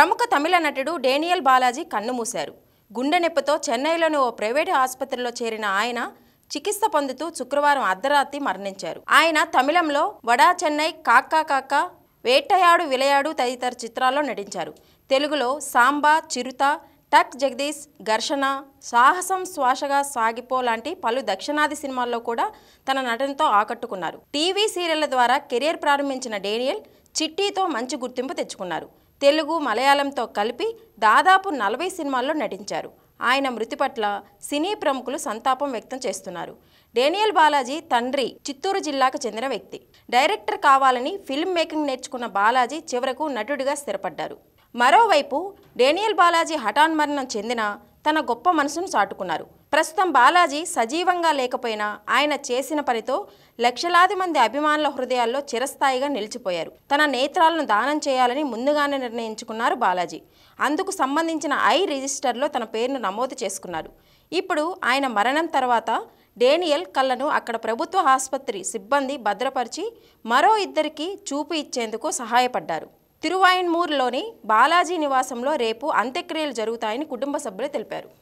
ప్రముఖ తమిళ నటుడు డేనియల్ బాలాజీ కన్నుమూశారు గుండె నొప్పితో చెన్నైలోని ఓ ప్రైవేటు ఆసుపత్రిలో చేరిన ఆయన చికిత్స పొందుతూ శుక్రవారం అర్ధరాత్రి మరణించారు ఆయన తమిళంలో వడా చెన్నై కాకా కాకా వేటయాడు విలయాడు తదితర చిత్రాల్లో నటించారు తెలుగులో సాంబా చిరుత టక్ జగదీష్ ఘర్షణ సాహసం శ్వాసగా సాగిపో లాంటి పలు దక్షిణాది సినిమాల్లో కూడా తన నటనతో ఆకట్టుకున్నారు టీవీ సీరియళ్ల ద్వారా కెరీర్ ప్రారంభించిన డేనియల్ చిట్టీతో మంచి గుర్తింపు తెచ్చుకున్నారు తెలుగు మలయాళంతో కలిపి దాదాపు నలభై సినిమాల్లో నటించారు ఆయన మృతి పట్ల సినీ ప్రముఖులు సంతాపం వ్యక్తం చేస్తున్నారు డేనియల్ బాలాజీ తండ్రి చిత్తూరు జిల్లాకు చెందిన వ్యక్తి డైరెక్టర్ కావాలని ఫిల్మ్ మేకింగ్ నేర్చుకున్న బాలాజీ చివరకు నటుడిగా స్థిరపడ్డారు మరోవైపు డేనియల్ బాలాజీ హఠాన్మరణం చెందిన తన గొప్ప మనసును చాటుకున్నారు ప్రస్తుతం బాలాజీ సజీవంగా లేకపోయినా ఆయన చేసిన పనితో లక్షలాది మంది అభిమానుల హృదయాల్లో చిరస్థాయిగా నిలిచిపోయారు తన నేత్రాలను దానం చేయాలని ముందుగానే నిర్ణయించుకున్నారు బాలాజీ అందుకు సంబంధించిన ఐ రిజిస్టర్లో తన పేరును నమోదు చేసుకున్నారు ఇప్పుడు ఆయన మరణం తర్వాత డేనియల్ కళ్ళను అక్కడ ప్రభుత్వ ఆసుపత్రి సిబ్బంది భద్రపరిచి మరో ఇద్దరికి చూపు ఇచ్చేందుకు సహాయపడ్డారు తిరువాయన్మూర్లోని బాలాజీ నివాసంలో రేపు అంత్యక్రియలు జరుగుతాయని కుటుంబ సభ్యులు తెలిపారు